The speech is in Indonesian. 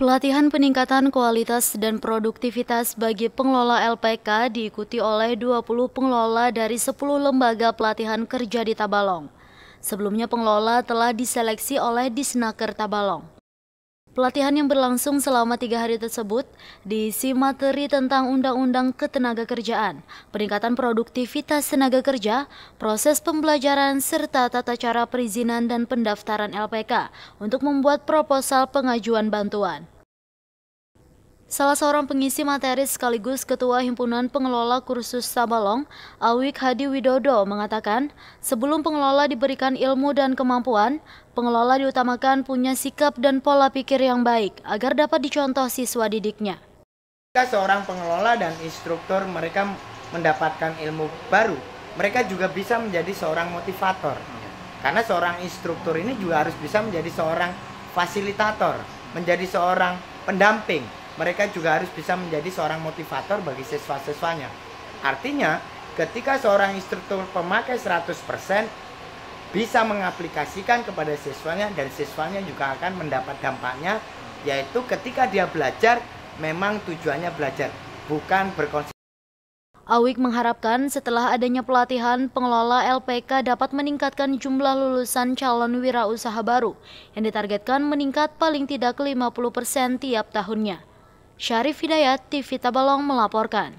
Pelatihan peningkatan kualitas dan produktivitas bagi pengelola LPK diikuti oleh 20 pengelola dari 10 lembaga pelatihan kerja di Tabalong. Sebelumnya pengelola telah diseleksi oleh Disnaker Tabalong. Pelatihan yang berlangsung selama tiga hari tersebut diisi materi tentang Undang-Undang Ketenaga Kerjaan, peningkatan produktivitas tenaga kerja, proses pembelajaran, serta tata cara perizinan dan pendaftaran LPK untuk membuat proposal pengajuan bantuan. Salah seorang pengisi materi sekaligus Ketua Himpunan Pengelola Kursus Sabalong, Awik Hadi Widodo, mengatakan, sebelum pengelola diberikan ilmu dan kemampuan, pengelola diutamakan punya sikap dan pola pikir yang baik agar dapat dicontoh siswa didiknya. Jika seorang pengelola dan instruktur mereka mendapatkan ilmu baru, mereka juga bisa menjadi seorang motivator. Karena seorang instruktur ini juga harus bisa menjadi seorang fasilitator, menjadi seorang pendamping mereka juga harus bisa menjadi seorang motivator bagi siswa-siswanya. Artinya, ketika seorang instruktur pemakai 100% bisa mengaplikasikan kepada siswanya dan siswanya juga akan mendapat dampaknya yaitu ketika dia belajar memang tujuannya belajar bukan berkonsep Awik mengharapkan setelah adanya pelatihan, pengelola LPK dapat meningkatkan jumlah lulusan calon wirausaha baru yang ditargetkan meningkat paling tidak 50% tiap tahunnya. Syarif Hidayat, TV Tabalong melaporkan.